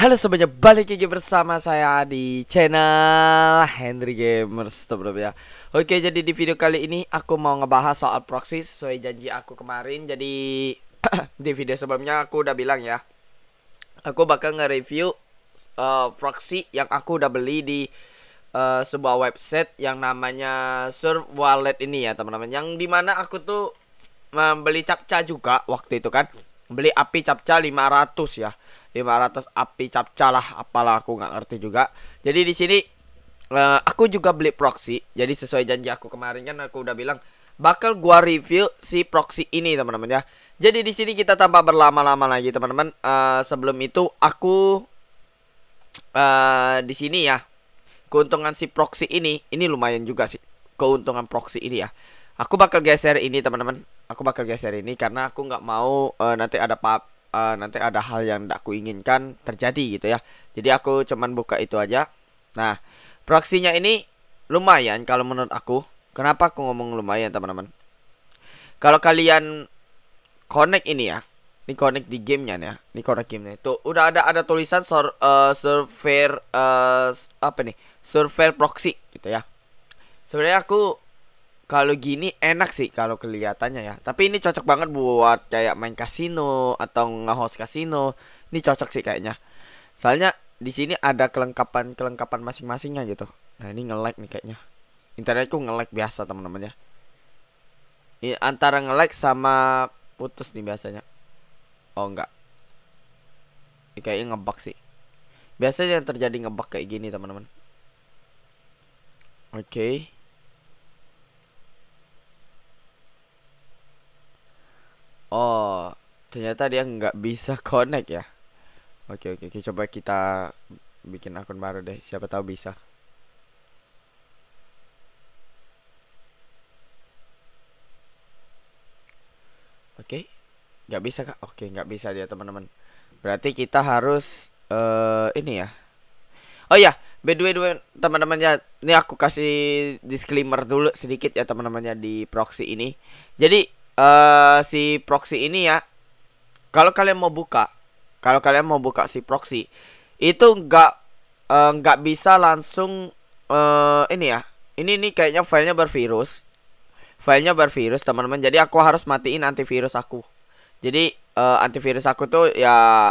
Halo semuanya, balik lagi bersama saya di channel Henry Gamers teman-teman ya. Oke, jadi di video kali ini aku mau ngebahas soal proxy sesuai janji aku kemarin. Jadi di video sebelumnya aku udah bilang ya, aku bakal nge-review uh, proxy yang aku udah beli di uh, sebuah website yang namanya Surf Wallet ini ya, teman-teman. Yang dimana aku tuh membeli capca juga waktu itu kan. Beli api capca 500 ya 500 api capca lah apalah aku nggak ngerti juga jadi di sini uh, aku juga beli proxy jadi sesuai janji aku kemarin kan aku udah bilang bakal gua review si proxy ini teman-teman ya jadi di sini kita tanpa berlama-lama lagi teman-teman uh, sebelum itu aku uh, di sini ya keuntungan si proxy ini ini lumayan juga sih keuntungan proxy ini ya aku bakal geser ini teman-teman aku bakal geser ini karena aku nggak mau uh, nanti ada pub uh, nanti ada hal yang tidak aku inginkan terjadi gitu ya. Jadi aku cuman buka itu aja. Nah, proksinya ini lumayan kalau menurut aku. Kenapa aku ngomong lumayan teman-teman? Kalau kalian connect ini ya, ini connect di gamenya ya, ini connect gamenya. Itu udah ada ada tulisan sur, uh, eh, server uh, eh, apa nih? Server proxy gitu ya. Sebenarnya aku kalau gini enak sih kalau kelihatannya ya. Tapi ini cocok banget buat kayak main kasino atau nge kasino. Ini cocok sih kayaknya. Soalnya di sini ada kelengkapan-kelengkapan masing-masingnya gitu. Nah, ini nge-lag nih kayaknya. Internetku nge-lag biasa, teman-teman ya. Ini iya, antara nge-lag sama putus nih biasanya. Oh, enggak. Ini kayaknya ngebak sih. Biasanya yang terjadi ngebak kayak gini, teman-teman. Oke. Okay. Oh, ternyata dia nggak bisa connect ya. Oke, oke, oke. Coba kita bikin akun baru deh. Siapa tahu bisa. Oke. Nggak bisa, Kak. Oke, nggak bisa dia, teman-teman. Berarti kita harus uh, ini ya. Oh ya by the way, teman-teman ya, ini aku kasih disclaimer dulu sedikit ya teman-temannya di proxy ini. Jadi uh, si proxy ini ya kalau kalian mau buka kalau kalian mau buka si proxy itu nggak eh, nggak uh, bisa langsung uh, ini ya ini nih kayaknya filenya bervirus filenya bervirus teman-teman jadi aku harus matiin antivirus aku jadi uh, antivirus aku tuh ya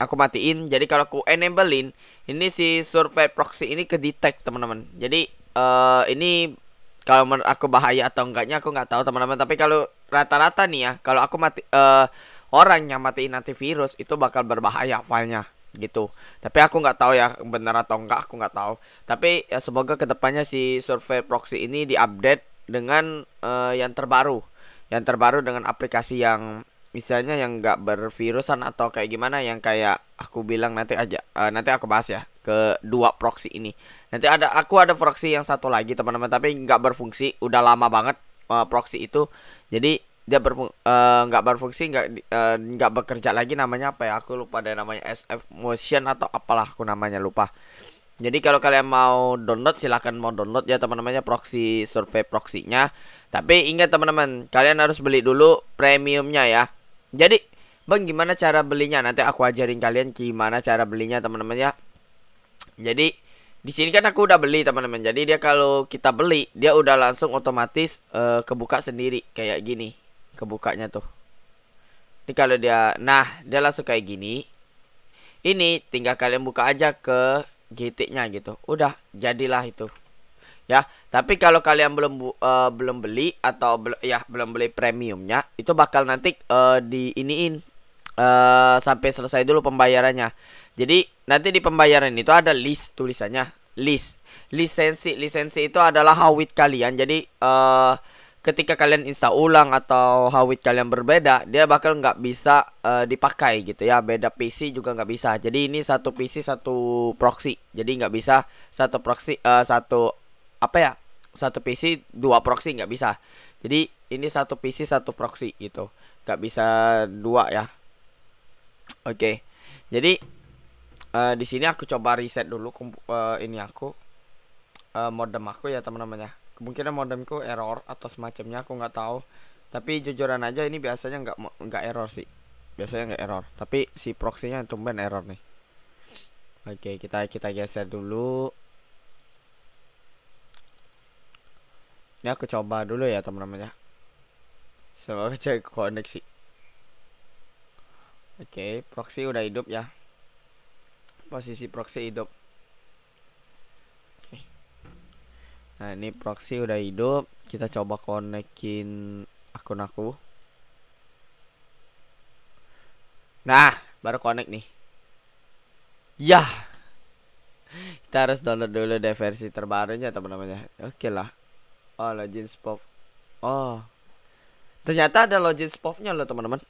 aku matiin jadi kalau aku enablein ini si survei proxy ini ke detect teman-teman jadi uh, ini kalau menurut aku bahaya atau enggaknya aku nggak tahu teman-teman tapi kalau rata-rata nih ya kalau aku mati uh, orang yang matiin antivirus itu bakal berbahaya filenya gitu tapi aku nggak tahu ya bener atau enggak aku nggak tahu tapi ya, semoga kedepannya si survei proxy ini diupdate dengan uh, yang terbaru yang terbaru dengan aplikasi yang misalnya yang nggak bervirusan atau kayak gimana yang kayak aku bilang nanti aja uh, nanti aku bahas ya ke dua proxy ini nanti ada aku ada proxy yang satu lagi teman-teman tapi nggak berfungsi udah lama banget uh, proxy itu jadi dia berfung eh, nggak uh, berfungsi nggak eh, nggak uh, bekerja lagi namanya apa ya aku lupa ada namanya SF Motion atau apalah aku namanya lupa jadi kalau kalian mau download silahkan mau download ya teman-temannya proxy survei proxynya tapi ingat teman-teman kalian harus beli dulu premiumnya ya jadi bang gimana cara belinya nanti aku ajarin kalian gimana cara belinya teman temannya jadi di sini kan aku udah beli teman-teman jadi dia kalau kita beli dia udah langsung otomatis uh, kebuka sendiri kayak gini kebukanya tuh ini kalau dia nah dia langsung kayak gini ini tinggal kalian buka aja ke gitiknya gitu udah jadilah itu ya tapi kalau kalian belum uh, belum beli atau bel ya belum beli premiumnya itu bakal nanti uh, di iniin uh, sampai selesai dulu pembayarannya jadi nanti di pembayaran itu ada list tulisannya, list. Lisensi, lisensi itu adalah hawit kalian. Jadi uh, ketika kalian install ulang atau hawit kalian berbeda, dia bakal nggak bisa uh, dipakai gitu ya. Beda PC juga nggak bisa. Jadi ini satu PC satu proxy. Jadi nggak bisa satu proxy uh, satu apa ya? Satu PC dua proxy nggak bisa. Jadi ini satu PC satu proxy gitu. Nggak bisa dua ya. Oke. Okay. Jadi uh, di sini aku coba reset dulu uh, ini aku uh, modem aku ya teman-teman ya kemungkinan modemku error atau semacamnya aku nggak tahu tapi jujuran aja ini biasanya nggak nggak error sih biasanya nggak error tapi si proxynya tumben error nih oke okay, kita kita geser dulu ini aku coba dulu ya teman-teman ya semoga cek koneksi oke okay, proxy udah hidup ya posisi proxy hidup nah ini proxy udah hidup kita coba konekin akun aku nah baru connect nih yah kita harus download dulu deh versi terbarunya teman-temannya oke lah oh login spot. oh ternyata ada login spotnya loh teman-teman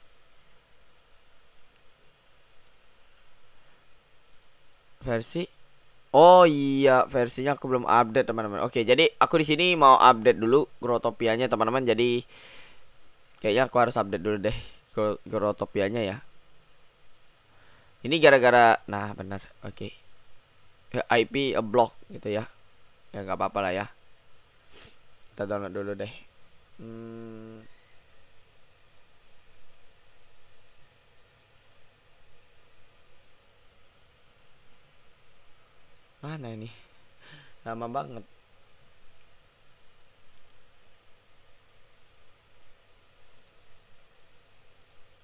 versi Oh iya, versinya aku belum update, teman-teman. Oke, jadi aku di sini mau update dulu Grotopianya, teman-teman. Jadi kayaknya aku harus update dulu deh Grotopianya ya. Ini gara-gara nah, benar. Oke. IP a block gitu ya. Ya nggak apa-apa lah ya. Kita download dulu deh. Hmm Mana ini? Lama banget.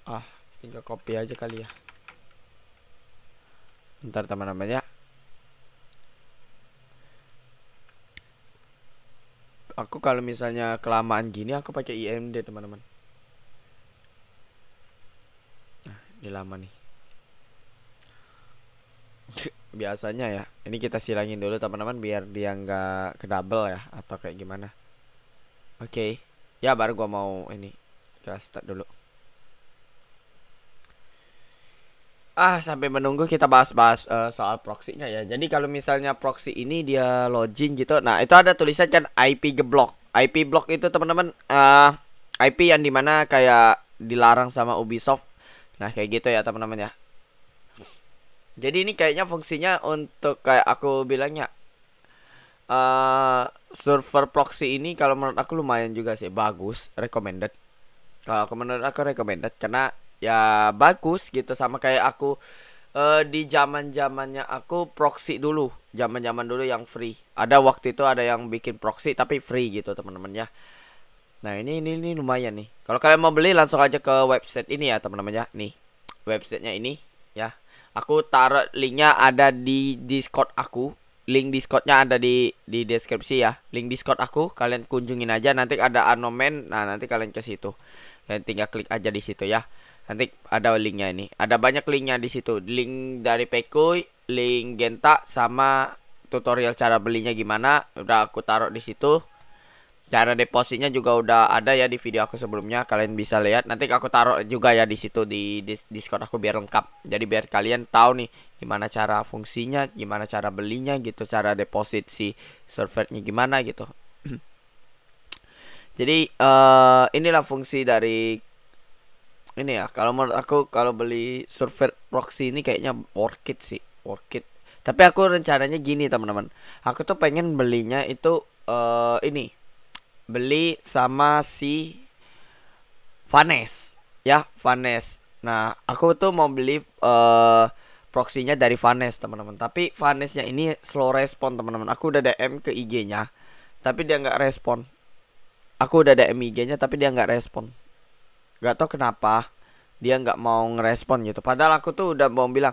Ah, tinggal copy aja kali ya. Ntar teman-teman ya. Aku kalau misalnya kelamaan gini aku pakai IMD teman-teman. Nah, ini lama nih biasanya ya ini kita silangin dulu teman-teman biar dia nggak ke double ya atau kayak gimana oke okay. ya baru gua mau ini kita start dulu ah sampai menunggu kita bahas-bahas uh, soal proxy-nya ya. Jadi kalau misalnya proxy ini dia login gitu. Nah, itu ada tulisan kan IP geblok. IP block itu teman-teman uh, eh, IP yang dimana kayak dilarang sama Ubisoft. Nah, kayak gitu ya teman-teman ya. Jadi ini kayaknya fungsinya untuk kayak aku bilangnya uh, server proxy ini kalau menurut aku lumayan juga sih bagus, recommended. Kalau aku menurut aku recommended karena ya bagus gitu sama kayak aku uh, di zaman zamannya aku proxy dulu, zaman zaman dulu yang free. Ada waktu itu ada yang bikin proxy tapi free gitu teman-teman ya. Nah ini ini ini lumayan nih. Kalau kalian mau beli langsung aja ke website ini ya teman-teman ya. Nih websitenya ini aku taruh linknya ada di discord aku link discordnya ada di di deskripsi ya link discord aku kalian kunjungin aja nanti ada anomen nah nanti kalian ke situ kalian ya, tinggal klik aja di situ ya nanti ada linknya ini ada banyak linknya di situ link dari Pekoi, link Genta sama tutorial cara belinya gimana udah aku taruh di situ Cara depositnya juga udah ada ya di video aku sebelumnya. Kalian bisa lihat. Nanti aku taruh juga ya di situ di, di Discord aku biar lengkap. Jadi biar kalian tahu nih gimana cara fungsinya, gimana cara belinya gitu, cara deposit si servernya gimana gitu. Jadi uh, inilah fungsi dari ini ya. Kalau menurut aku kalau beli server proxy ini kayaknya worth it sih, worth it. Tapi aku rencananya gini teman-teman. Aku tuh pengen belinya itu uh, ini beli sama si Vanes ya Vanes nah aku tuh mau beli uh, proksinya dari Vanes teman-teman tapi Vanesnya ini slow respon teman-teman aku udah DM ke IG-nya tapi dia nggak respon aku udah DM IG-nya tapi dia nggak respon nggak tau kenapa dia nggak mau ngerespon gitu padahal aku tuh udah mau bilang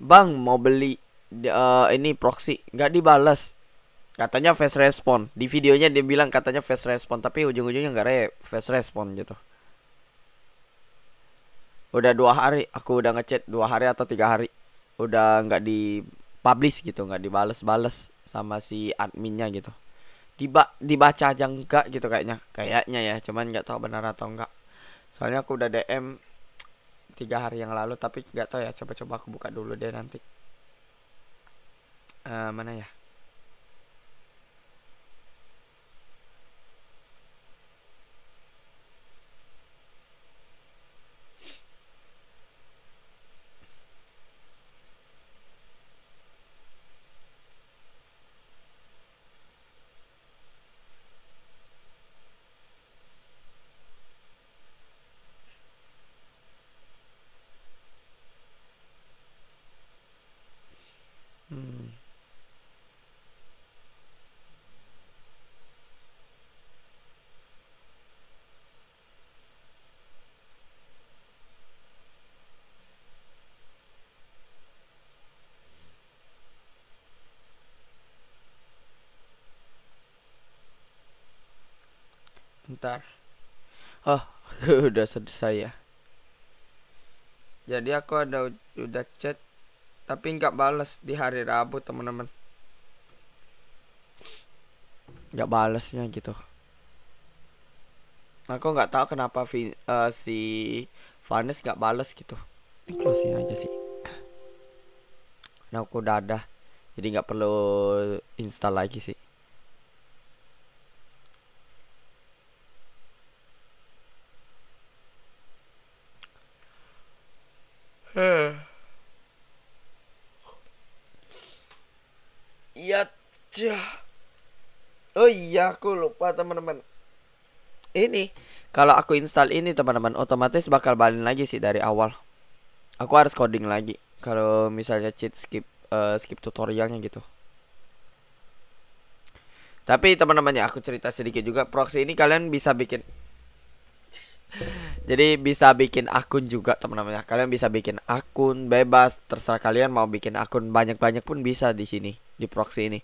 bang mau beli uh, ini proxy nggak dibales Katanya fast respon. Di videonya dia bilang katanya fast respon, tapi ujung-ujungnya nggak re fast respon gitu. Udah dua hari, aku udah ngechat dua hari atau tiga hari. Udah nggak di publish gitu, nggak dibales-bales sama si adminnya gitu. Diba dibaca aja enggak gitu kayaknya. Kayaknya ya, cuman nggak tahu benar atau enggak. Soalnya aku udah DM tiga hari yang lalu tapi nggak tahu ya coba-coba aku buka dulu deh nanti uh, mana ya sebentar. oh udah selesai ya jadi aku ada udah chat tapi nggak balas di hari Rabu teman-teman nggak balasnya gitu aku nggak tahu kenapa vi, uh, si Vanes nggak balas gitu Closing aja sih nah aku udah ada jadi nggak perlu install lagi sih Oh iya, aku lupa teman-teman. Ini kalau aku install ini teman-teman, otomatis bakal balik lagi sih dari awal. Aku harus coding lagi. Kalau misalnya cheat skip uh, skip tutorialnya gitu. Tapi teman-temannya aku cerita sedikit juga proxy ini kalian bisa bikin jadi bisa bikin akun juga teman-teman ya. Kalian bisa bikin akun bebas, terserah kalian mau bikin akun banyak-banyak pun bisa di sini di proxy ini.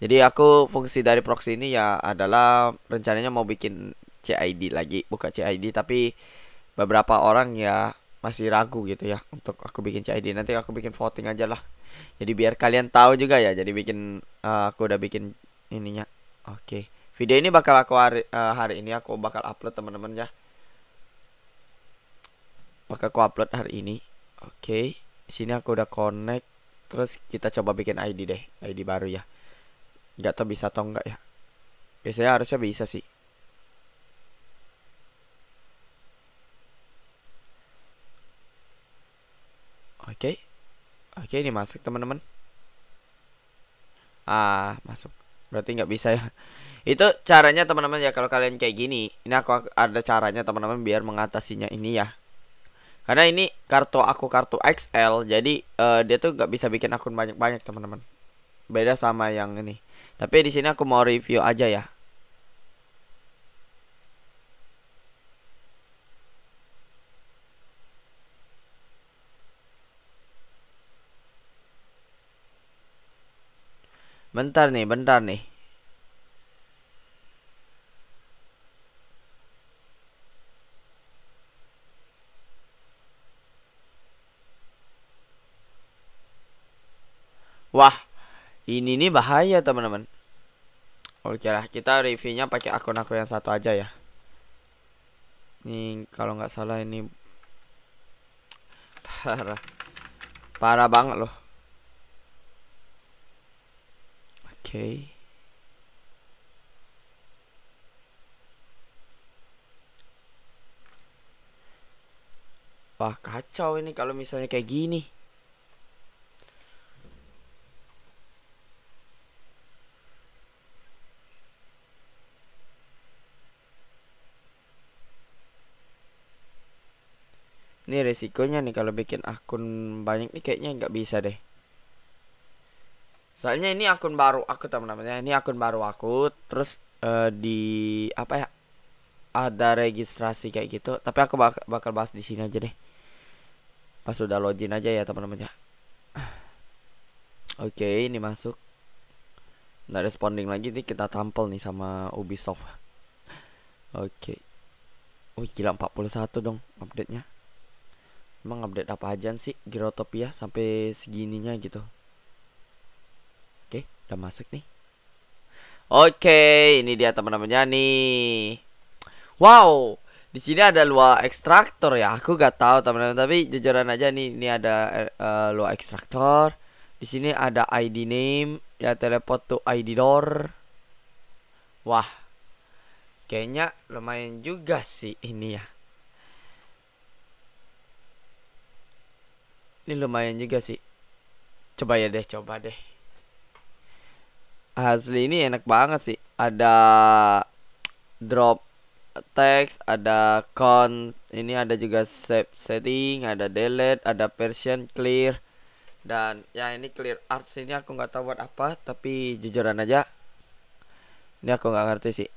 Jadi aku fungsi dari proxy ini ya adalah rencananya mau bikin CID lagi, buka CID tapi beberapa orang ya masih ragu gitu ya untuk aku bikin CID. Nanti aku bikin voting aja lah. Jadi biar kalian tahu juga ya. Jadi bikin uh, aku udah bikin ininya. Oke. Okay. Video ini bakal aku hari, uh, hari ini aku bakal upload teman-teman ya. Bakal aku upload hari ini. Oke. Okay. Sini aku udah connect. Terus kita coba bikin ID deh, ID baru ya nggak tau bisa atau enggak ya biasanya harusnya bisa sih Oke. Oke, ini masuk teman-teman. Ah, masuk. Berarti nggak bisa ya. Itu caranya teman-teman ya kalau kalian kayak gini. Ini aku ada caranya teman-teman biar mengatasinya ini ya. Karena ini kartu aku kartu XL, jadi uh, dia tuh nggak bisa bikin akun banyak-banyak teman-teman. Beda sama yang ini. Tapi di sini aku mau review aja ya. Bentar nih, bentar nih. Wah, ini nih bahaya teman-teman. Oke lah, kita reviewnya pakai akun aku yang satu aja ya. Nih kalau nggak salah ini parah, parah banget loh. Oke. Okay. Wah kacau ini kalau misalnya kayak gini. Ini resikonya nih kalau bikin akun banyak nih kayaknya nggak bisa deh. Soalnya ini akun baru aku teman-teman Ini akun baru aku. Terus uh, di apa ya? Ada registrasi kayak gitu. Tapi aku bak bakal bahas di sini aja deh. Pas udah login aja ya teman-teman ya. Oke, okay, ini masuk. Nggak responding lagi nih kita tampil nih sama Ubisoft. Oke. Okay. Wih, gila 41 dong update-nya. Emang update apa aja sih Girotopia sampai segininya gitu. Oke, udah masuk nih. Oke, ini dia teman-temannya nih. Wow, di sini ada luar ekstraktor ya. Aku gak tahu teman-teman, tapi jujuran aja nih ini ada uh, eh, luar ekstraktor. Di sini ada ID name, ya teleport to ID door. Wah. Kayaknya lumayan juga sih ini ya. Ini lumayan juga sih. Coba ya deh, coba deh. Asli ini enak banget sih. Ada drop text, ada con, ini ada juga save setting, ada delete, ada version clear. Dan ya ini clear art ini aku nggak tahu buat apa, tapi jujuran aja. Ini aku nggak ngerti sih.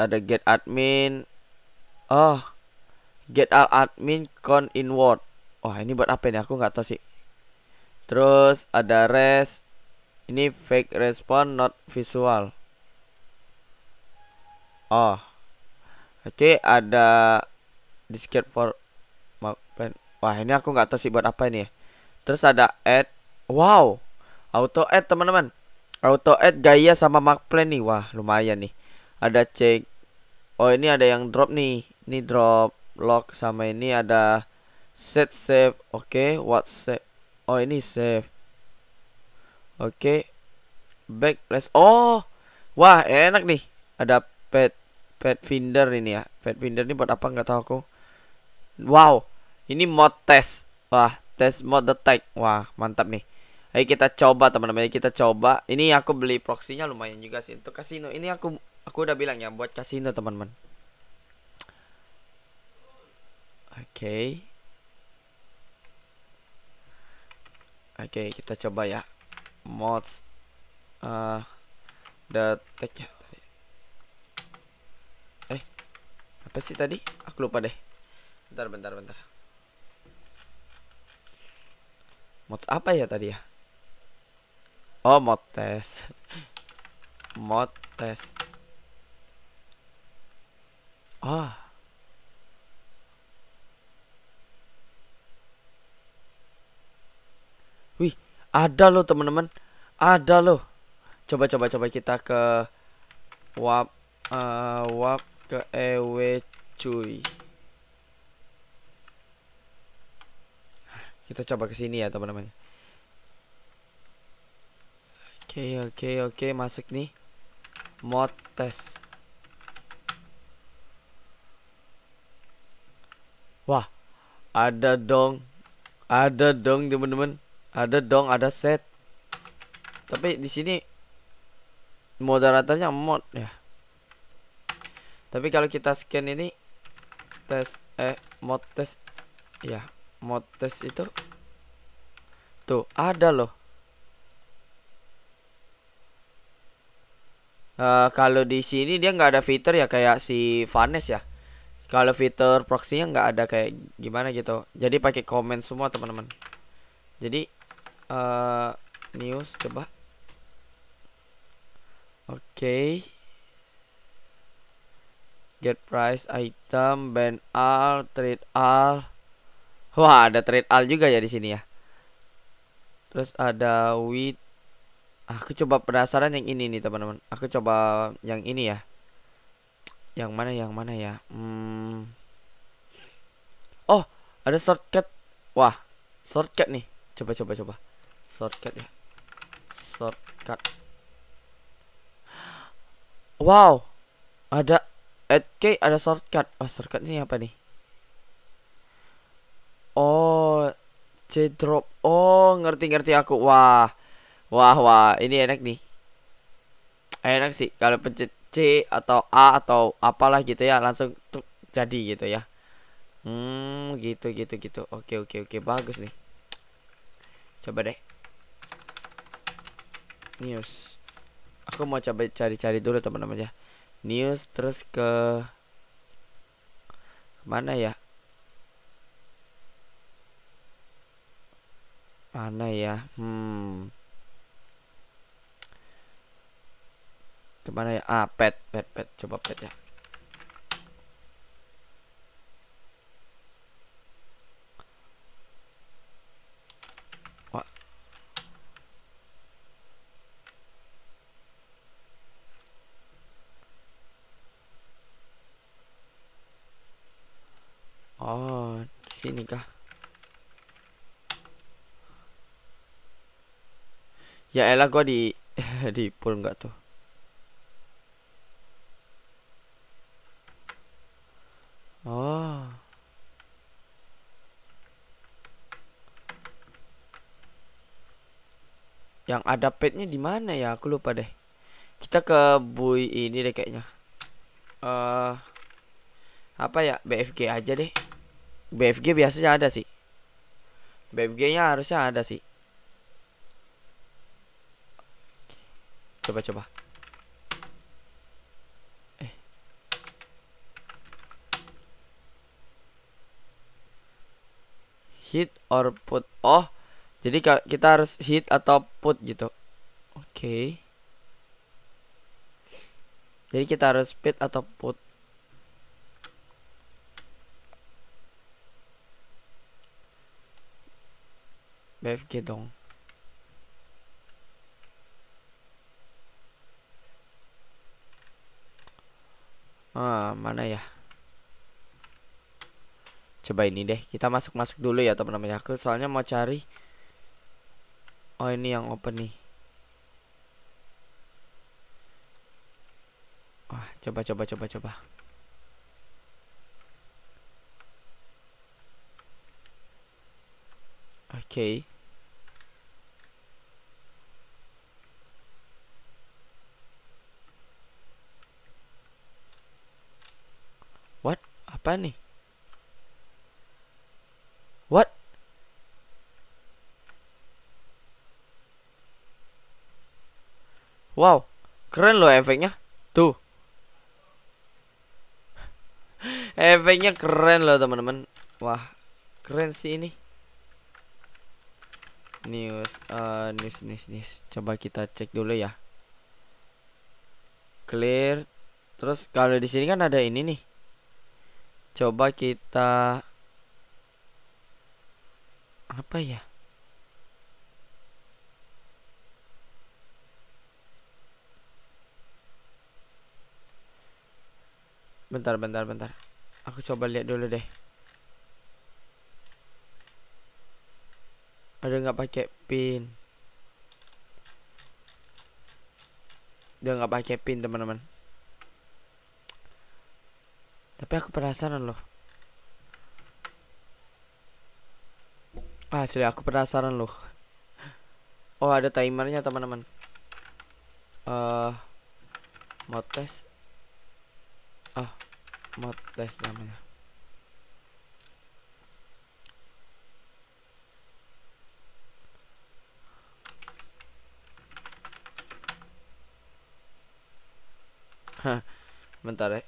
Ada get admin. Oh, get all admin con in word Wah ini buat apa nih aku nggak tahu sih Terus ada res Ini fake respon not visual Oh Oke ada discard for Wah ini aku nggak tahu sih buat apa ini ya Terus ada add Wow Auto add teman-teman Auto add gaya sama mark plan nih Wah lumayan nih Ada check, Oh ini ada yang drop nih Ini drop lock sama ini ada set save oke okay. what save oh ini save oke okay. let's oh wah enak nih ada pet pet finder ini ya pet finder ini buat apa nggak tahu aku wow ini mod test wah test mod detect wah mantap nih Ayo kita coba teman-teman, kita coba. Ini aku beli proxinya lumayan juga sih untuk kasino. Ini aku aku udah bilang ya buat kasino teman-teman. Oke. Okay. Oke, okay, kita coba ya. Mods uh, eh, detek ya Eh, apa sih tadi? Aku lupa deh. Bentar, bentar, bentar. Mods apa ya tadi ya? Oh, mod test. mod test. Oh. Ada loh teman-teman. Ada loh. Coba coba coba kita ke wap uh, wap ke ew cuy. Kita coba ke sini ya teman-teman. Oke okay, oke okay, oke okay. masuk nih mod test. Wah, ada dong. Ada dong, teman-teman. Ada dong, ada set. Tapi di sini moderatornya mod ya. Tapi kalau kita scan ini tes eh mod tes ya, mod tes itu tuh ada loh. Uh, kalau di sini dia nggak ada fitur ya kayak si Vanes ya. Kalau fitur proxy-nya nggak ada kayak gimana gitu. Jadi pakai komen semua teman-teman. Jadi uh, news coba oke get price item ban all trade all wah ada trade all juga ya di sini ya terus ada with aku coba penasaran yang ini nih teman-teman aku coba yang ini ya yang mana yang mana ya hmm. oh ada shortcut wah shortcut nih coba coba coba shortcut ya shortcut wow ada add eh, ada shortcut oh shortcut ini apa nih oh c drop oh ngerti ngerti aku wah wah wah ini enak nih enak sih kalau pencet c atau a atau apalah gitu ya langsung tuh jadi gitu ya hmm gitu gitu gitu oke oke oke bagus nih coba deh news aku mau coba cari-cari dulu teman-teman ya news terus ke mana ya mana ya hmm kemana ya ah pet pet pet coba pet ya Ya elah gua di di pool enggak tuh. Oh. Yang ada petnya di mana ya? Aku lupa deh. Kita ke bui ini deh kayaknya. Eh uh, apa ya? BFG aja deh. BFG biasanya ada sih. BFG-nya harusnya ada sih. Coba coba. Eh. Hit or put. Oh, jadi kita harus hit atau put gitu. Oke. Okay. Jadi kita harus hit atau put. BFG dong. ah, mana ya coba ini deh kita masuk masuk dulu ya teman-teman aku soalnya mau cari oh ini yang open nih Wah, oh, coba coba coba coba oke okay. apa nih? What? Wow, keren loh efeknya. Tuh. efeknya keren loh teman-teman. Wah, keren sih ini. News, eh, news, news, news. Coba kita cek dulu ya. Clear. Terus kalau di sini kan ada ini nih coba kita apa ya bentar bentar bentar aku coba lihat dulu deh ada nggak pakai pin dia nggak pakai pin teman-teman tapi aku penasaran loh. ah Asli aku penasaran loh. Oh ada timernya teman-teman. Uh, eh, mau tes? Ah, mau tes namanya. Hah, bentar ya.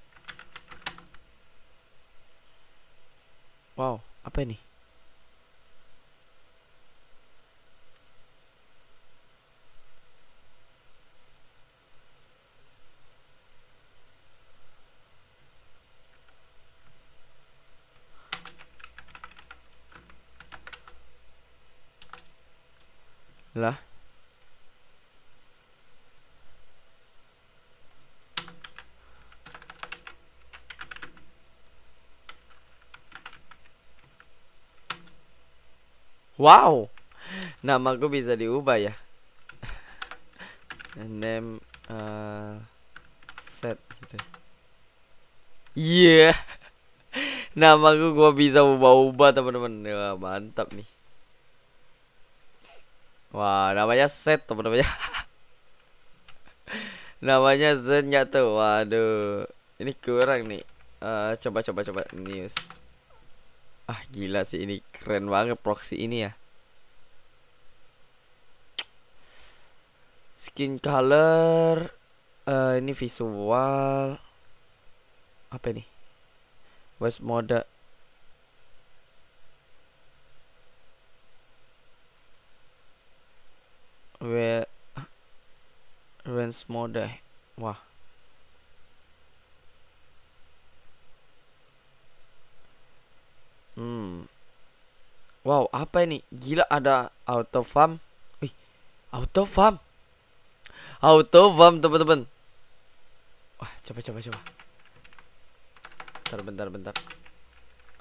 Wow, apa ini? Wow. Nama gue bisa diubah ya. Name uh, set gitu. Iya. Yeah. Nama gue gue bisa ubah-ubah teman-teman. Ya, mantap nih. Wah, namanya set teman-teman ya. namanya ya tuh. Waduh. Ini kurang nih. Uh, coba coba coba news ah gila sih ini keren banget proxy ini ya skin color uh, ini visual apa ini West mode Where, range mode wah Wow, apa ini? Gila ada auto farm. Wih, auto farm. Auto farm, teman-teman. Wah, coba coba coba. Bentar bentar bentar.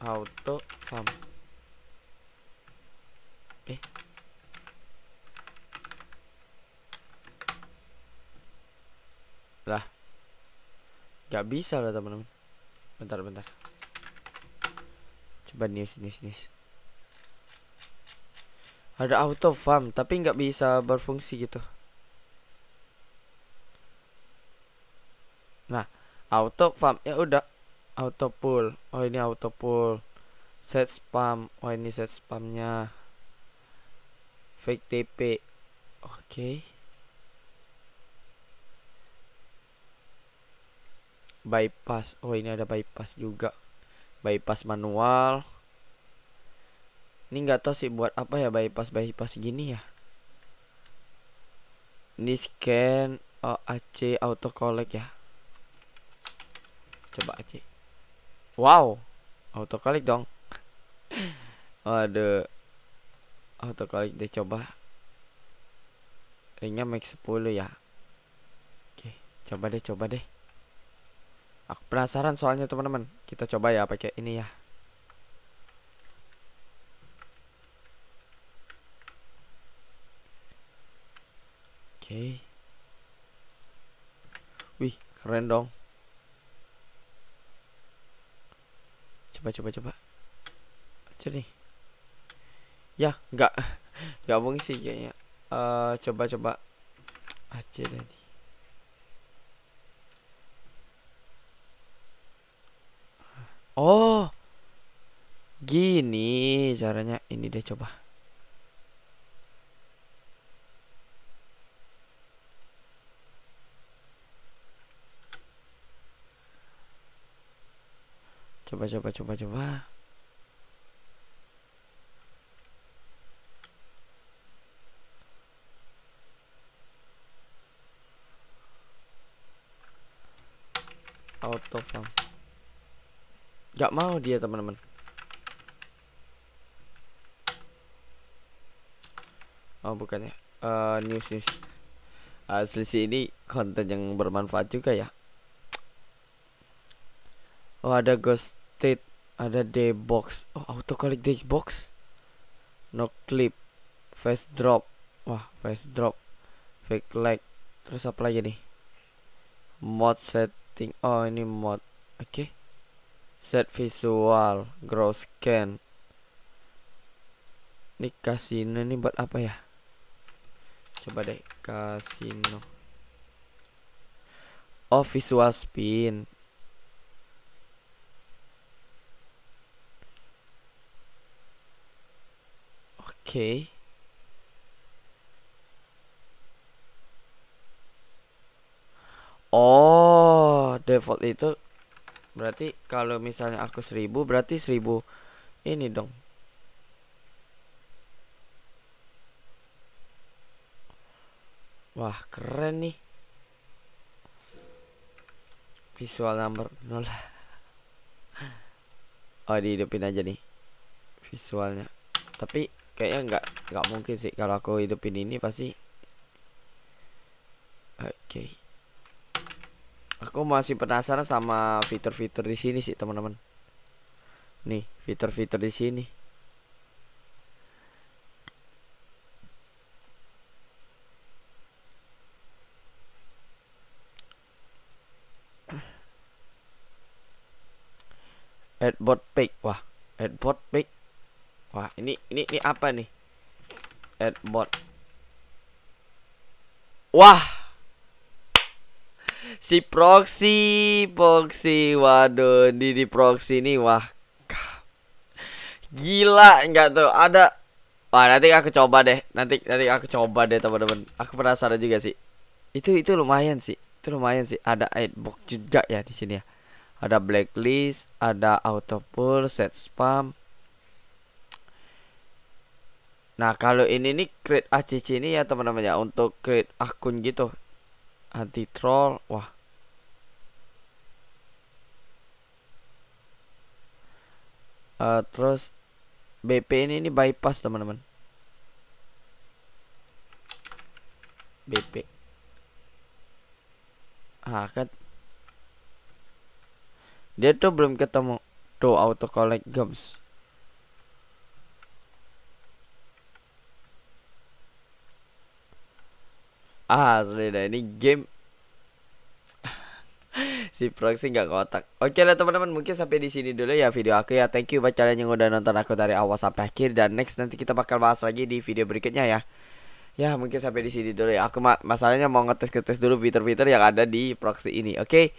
Auto farm. Eh. Lah. Gak bisa lah, teman-teman. Bentar bentar. Coba news news news ada auto farm tapi nggak bisa berfungsi gitu nah auto farm ya udah auto pull oh ini auto pull set spam oh ini set spamnya fake TP oke okay. bypass oh ini ada bypass juga bypass manual ini nggak tahu sih buat apa ya bypass bypass gini ya. Ini scan oh, AC auto collect ya. Coba AC. Wow, auto collect dong. Ada Auto collect deh coba. Ringnya max 10 ya. Oke, coba deh coba deh. Aku penasaran soalnya teman-teman. Kita coba ya pakai ini ya. okay. wih keren dong coba coba coba aja nih ya nggak nggak mungkin sih kayaknya uh, coba coba aja tadi oh gini caranya ini deh coba coba coba coba coba auto farm gak mau dia teman-teman oh bukannya uh, eh, news news uh, selisih ini konten yang bermanfaat juga ya oh ada ghost State ada day box oh, auto collect day box no clip face drop wah face drop fake like, terus apa lagi nih mod setting oh ini mod oke okay. set visual grow scan ini kasino ini buat apa ya coba deh kasino oh visual spin Okay. Oh, default itu berarti kalau misalnya aku seribu berarti seribu ini dong. Wah, keren nih. Visual number 0. Oh, dihidupin aja nih visualnya. Tapi kayaknya nggak nggak mungkin sih kalau aku hidupin ini pasti oke okay. aku masih penasaran sama fitur-fitur di sini sih teman-teman nih fitur-fitur di sini Adbot Pick wah Adbot Pick Wah, ini ini ini apa nih? Adbot. Wah. Si proxy, proxy. Waduh, di di proxy nih wah. Gila enggak tuh? Ada Wah, nanti aku coba deh. Nanti nanti aku coba deh, teman-teman. Aku penasaran juga sih. Itu itu lumayan sih. Itu lumayan sih. Ada adblock juga ya di sini ya. Ada blacklist, ada auto pull, set spam. Nah kalau ini nih create ACC ini ya teman-teman ya untuk create akun gitu anti troll wah uh, terus BP ini ini bypass teman-teman BP ah kan dia tuh belum ketemu tuh auto collect games ah dah ini game si proxy nggak kotak. Oke lah teman-teman mungkin sampai di sini dulu ya video aku ya. Thank you buat kalian yang udah nonton aku dari awal sampai akhir dan next nanti kita bakal bahas lagi di video berikutnya ya. Ya mungkin sampai di sini dulu ya. Aku ma masalahnya mau ngetes-ngetes dulu fitur-fitur yang ada di proxy ini. Oke.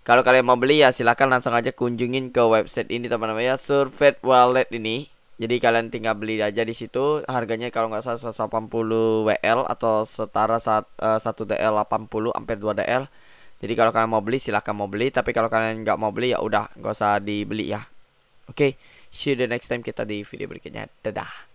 Kalau kalian mau beli ya silahkan langsung aja kunjungin ke website ini teman-teman ya Surfeit Wallet ini jadi kalian tinggal beli aja di situ. Harganya kalau nggak salah 180 WL atau setara saat, uh, 1 DL 80 hampir 2 DL. Jadi kalau kalian mau beli silahkan mau beli. Tapi kalau kalian nggak mau beli ya udah nggak usah dibeli ya. Oke, okay, see you the next time kita di video berikutnya. Dadah.